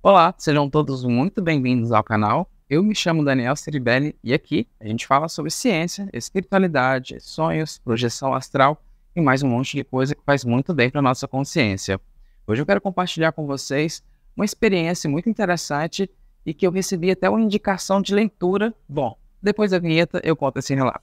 Olá, sejam todos muito bem-vindos ao canal. Eu me chamo Daniel Ceribelli e aqui a gente fala sobre ciência, espiritualidade, sonhos, projeção astral e mais um monte de coisa que faz muito bem para nossa consciência. Hoje eu quero compartilhar com vocês uma experiência muito interessante e que eu recebi até uma indicação de leitura. Bom, depois da vinheta eu conto esse relato.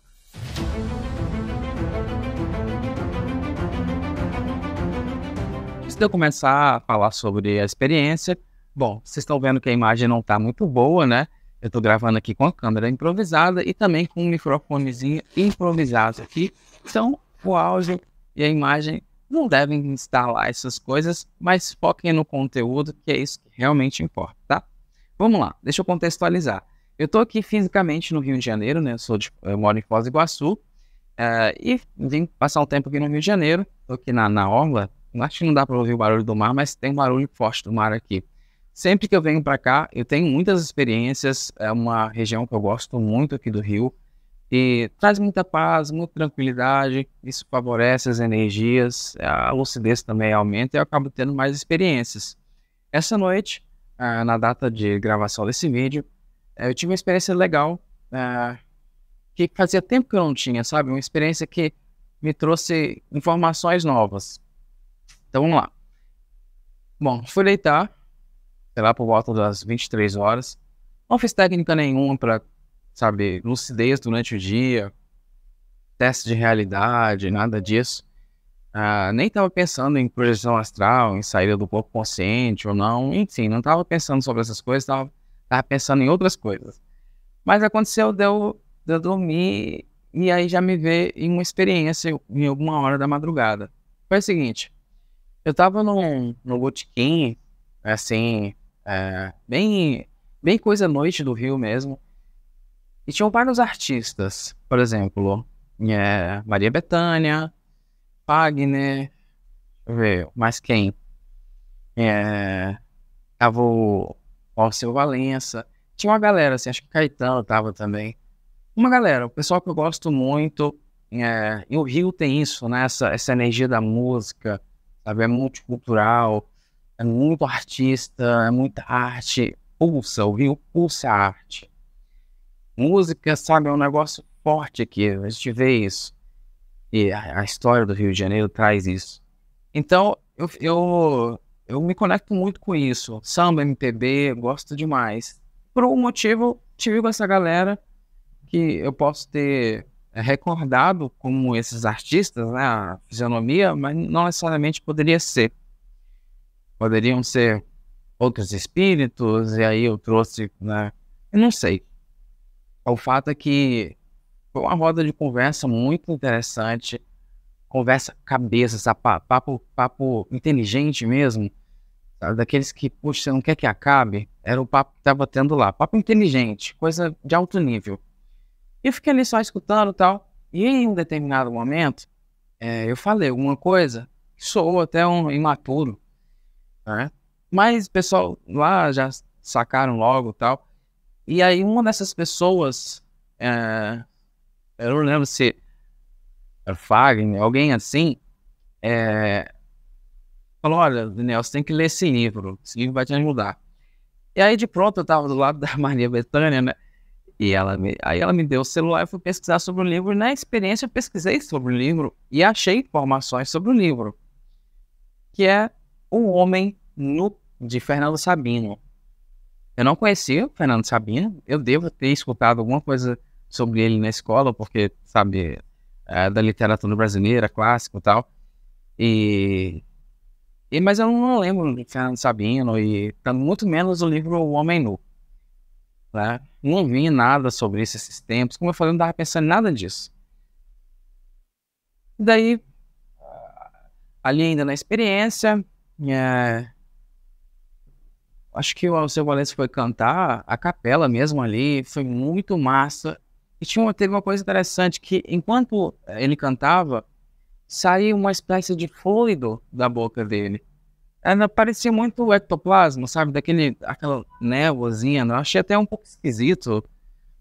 Antes de eu começar a falar sobre a experiência, Bom, vocês estão vendo que a imagem não está muito boa, né? Eu estou gravando aqui com a câmera improvisada e também com um microfonezinho improvisado aqui. Então, o áudio e a imagem não devem instalar essas coisas, mas foquem no conteúdo, que é isso que realmente importa, tá? Vamos lá, deixa eu contextualizar. Eu estou aqui fisicamente no Rio de Janeiro, né? Eu, sou de, eu moro em Foz do Iguaçu uh, e vim passar um tempo aqui no Rio de Janeiro. Estou aqui na, na orla. Acho que não dá para ouvir o barulho do mar, mas tem um barulho forte do mar aqui. Sempre que eu venho para cá, eu tenho muitas experiências. É uma região que eu gosto muito aqui do Rio e traz muita paz, muita tranquilidade. Isso favorece as energias, a lucidez também aumenta e eu acabo tendo mais experiências. Essa noite, ah, na data de gravação desse vídeo, eh, eu tive uma experiência legal eh, que fazia tempo que eu não tinha, sabe? Uma experiência que me trouxe informações novas. Então vamos lá. Bom, fui deitar sei lá, por volta das 23 horas. Não fiz técnica nenhuma para, sabe, lucidez durante o dia, teste de realidade, nada disso. Uh, nem estava pensando em projeção astral, em saída do corpo consciente ou não, enfim, não estava pensando sobre essas coisas, estava pensando em outras coisas. Mas aconteceu de eu, de eu dormir e aí já me ver em uma experiência em alguma hora da madrugada. Foi o seguinte, eu estava no num botequim, assim, é, bem, bem coisa noite do Rio mesmo. E tinham vários artistas, por exemplo, é, Maria Bethânia, Wagner, ver, mais quem? É, tava o Alceu Valença. Tinha uma galera, assim, acho que Caetano tava também. Uma galera, o pessoal que eu gosto muito. É, e o Rio tem isso, né? Essa, essa energia da música, sabe? É multicultural é muito artista, é muita arte, pulsa, o Rio pulsa a arte. Música, sabe, é um negócio forte aqui, a gente vê isso. E a, a história do Rio de Janeiro traz isso. Então, eu, eu, eu me conecto muito com isso. Samba, MPB, gosto demais. Por um motivo, tive com essa galera que eu posso ter eh, recordado como esses artistas, né, a fisionomia, mas não necessariamente poderia ser poderiam ser outros espíritos, e aí eu trouxe, né? Eu não sei. O fato é que foi uma roda de conversa muito interessante, conversa cabeça, sabe? papo, papo inteligente mesmo, sabe? daqueles que, puxa, você não quer que acabe, era o papo que estava tendo lá, papo inteligente, coisa de alto nível. E eu fiquei ali só escutando e tal, e em um determinado momento, é, eu falei alguma coisa que soou até um imaturo, né? Mas o pessoal lá já sacaram logo tal. E aí uma dessas pessoas, é, eu não lembro se era Fagner, alguém assim, é, falou, olha, Daniel, você tem que ler esse livro, esse livro vai te ajudar. E aí de pronto eu tava do lado da Maria Bethânia, né? E ela me, aí ela me deu o celular, e fui pesquisar sobre o livro, na experiência eu pesquisei sobre o livro e achei informações sobre o livro, que é o Homem Nu, de Fernando Sabino. Eu não conhecia o Fernando Sabino, eu devo ter escutado alguma coisa sobre ele na escola, porque, sabe, é da literatura brasileira, clássico e tal. E... e mas eu não lembro de Fernando Sabino, e muito menos o livro O Homem Nu. Né? Não vi nada sobre isso esses tempos, como eu falei, não estava pensando em nada disso. Daí, ali ainda na experiência, é... Acho que o Alceu Valença foi cantar a capela mesmo ali, foi muito massa. E tinha, teve uma coisa interessante, que enquanto ele cantava, saía uma espécie de fluido da boca dele. Ela parecia muito ectoplasma, sabe? Daquele, aquela névoazinha. Né? Eu achei até um pouco esquisito,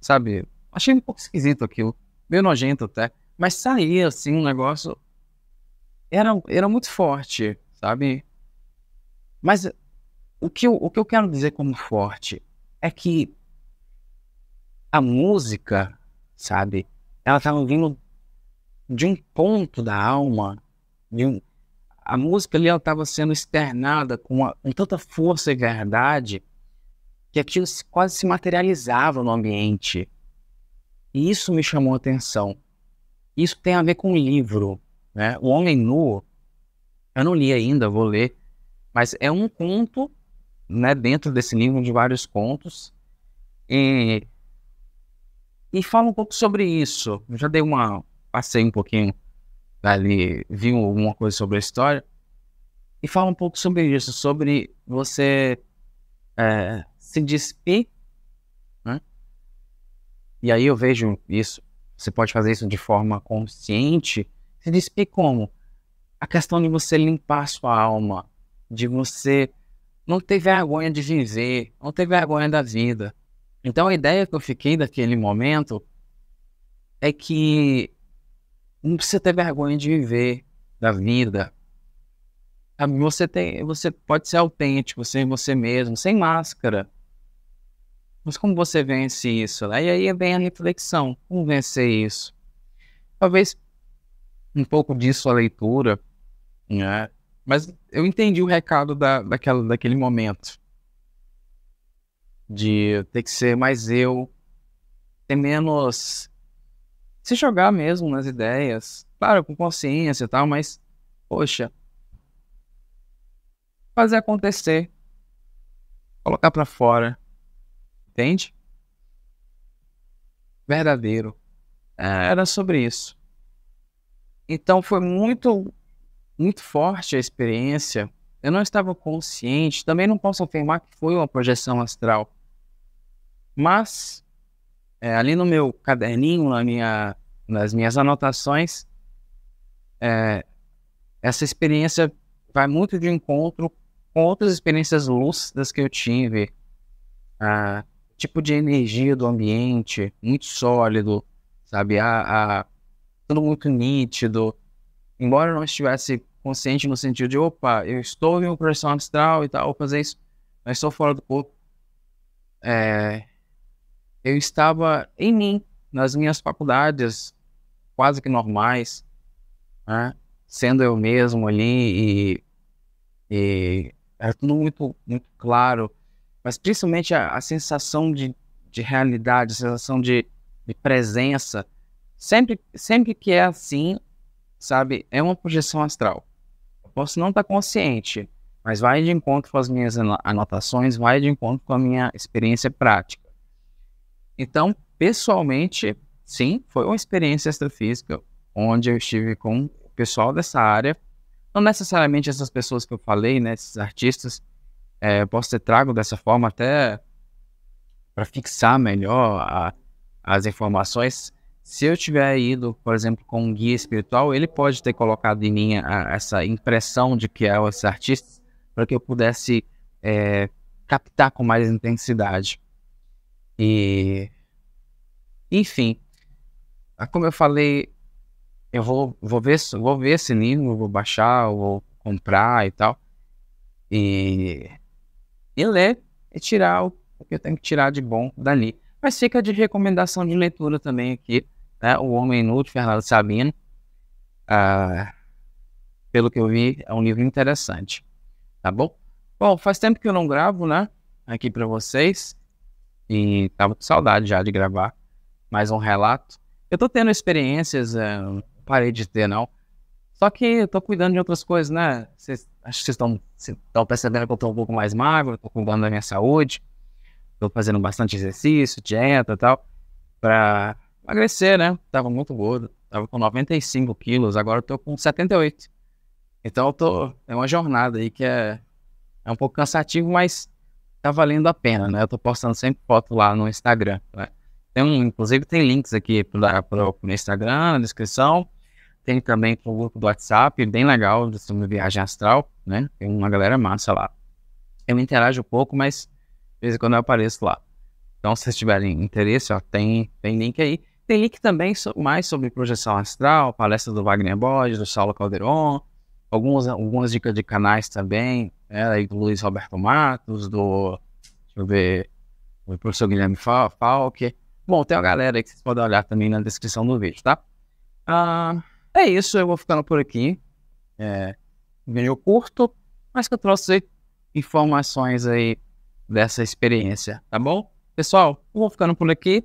sabe? Achei um pouco esquisito aquilo. Meio nojento até. Mas saía, assim, um negócio... Era, era muito forte, sabe? Mas eh, o que, eu, o que eu quero dizer como forte é que a música, sabe, ela estava tá vindo de um ponto da alma, de um, a música ali estava sendo externada com, uma, com tanta força e verdade que aquilo quase se materializava no ambiente. E isso me chamou a atenção. Isso tem a ver com o livro. Né? O Homem Nu, eu não li ainda, vou ler, mas é um conto, né, dentro desse livro de vários contos. E, e fala um pouco sobre isso. Eu já dei uma. Passei um pouquinho ali, vi alguma coisa sobre a história. E fala um pouco sobre isso, sobre você é, se despir. Né? E aí eu vejo isso. Você pode fazer isso de forma consciente. Se despir como? A questão de você limpar sua alma, de você não ter vergonha de viver, não ter vergonha da vida. Então a ideia que eu fiquei daquele momento é que não precisa ter vergonha de viver da vida. Você tem, você pode ser autêntico, ser você mesmo, sem máscara. Mas como você vence isso? Né? E aí vem a reflexão, como vencer isso? Talvez um pouco disso a leitura, né? Mas eu entendi o recado da, daquela, daquele momento. De ter que ser mais eu, ter menos. se jogar mesmo nas ideias. Claro, com consciência e tal, mas, poxa. Fazer acontecer. Colocar para fora. Entende? Verdadeiro. É. Era sobre isso. Então foi muito muito forte a experiência. Eu não estava consciente, também não posso afirmar que foi uma projeção astral. Mas, é, ali no meu caderninho, na minha, nas minhas anotações, é, essa experiência vai muito de encontro com outras experiências lúcidas que eu tive. Ah, tipo de energia do ambiente, muito sólido, sabe? A, a, tudo muito nítido embora eu não estivesse consciente no sentido de, opa, eu estou em uma projeção astral e tal, vou fazer isso, mas estou fora do corpo. É, eu estava em mim, nas minhas faculdades, quase que normais, né? sendo eu mesmo ali e, e era tudo muito, muito claro, mas principalmente a, a sensação de, de realidade, a sensação de, de presença. Sempre, sempre que é assim, sabe? É uma projeção astral. Eu posso não estar tá consciente, mas vai de encontro com as minhas anotações, vai de encontro com a minha experiência prática. Então, pessoalmente, sim, foi uma experiência astrofísica onde eu estive com o pessoal dessa área. Não necessariamente essas pessoas que eu falei, né, esses artistas, é, eu posso ter trago dessa forma até para fixar melhor a, as informações, se eu tiver ido, por exemplo, com um guia espiritual, ele pode ter colocado em mim a, essa impressão de que é esse artista, para que eu pudesse é, captar com mais intensidade. E, enfim, ah, como eu falei, eu vou, vou, ver, vou ver esse livro, vou baixar, vou comprar e tal, e, e ler e tirar o, o que eu tenho que tirar de bom dali. Mas fica de recomendação de leitura também aqui né? O Homem Inútil, Fernando Sabino. Ah, pelo que eu vi, é um livro interessante, tá bom? Bom, faz tempo que eu não gravo, né? Aqui para vocês. E tava com saudade já de gravar mais um relato. Eu tô tendo experiências, eh, não parei de ter, não. Só que eu tô cuidando de outras coisas, né? Cês, acho que vocês estão percebendo que eu tô um pouco mais magro, tô cuidando da minha saúde, tô fazendo bastante exercício, dieta e tal, pra emagrecer, né? Tava muito gordo. Tava com 95 quilos, agora eu tô com 78. Então eu tô. É uma jornada aí que é, é um pouco cansativo, mas tá valendo a pena, né? Eu tô postando sempre foto lá no Instagram. Né? Tem um, inclusive tem links aqui para pro, pro Instagram, na descrição. Tem também o grupo do WhatsApp, bem legal, do sobre viagem astral, né? Tem uma galera massa lá. Eu interajo um pouco, mas de vez em quando eu apareço lá. Então, se vocês tiverem interesse, ó, tem, tem link aí. Tem link também mais sobre projeção astral, palestras do Wagner Borges, do Saulo Calderon, algumas, algumas dicas de canais também, né, aí do Luiz Roberto Matos, do, deixa eu ver, o professor Guilherme Falk. Bom, tem uma galera aí que vocês podem olhar também na descrição do vídeo, tá? Ah, é isso, eu vou ficando por aqui. É, vídeo curto, mas que eu trouxe informações aí dessa experiência, tá bom? Pessoal, eu vou ficando por aqui.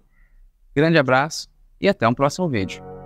Grande abraço e até um próximo vídeo.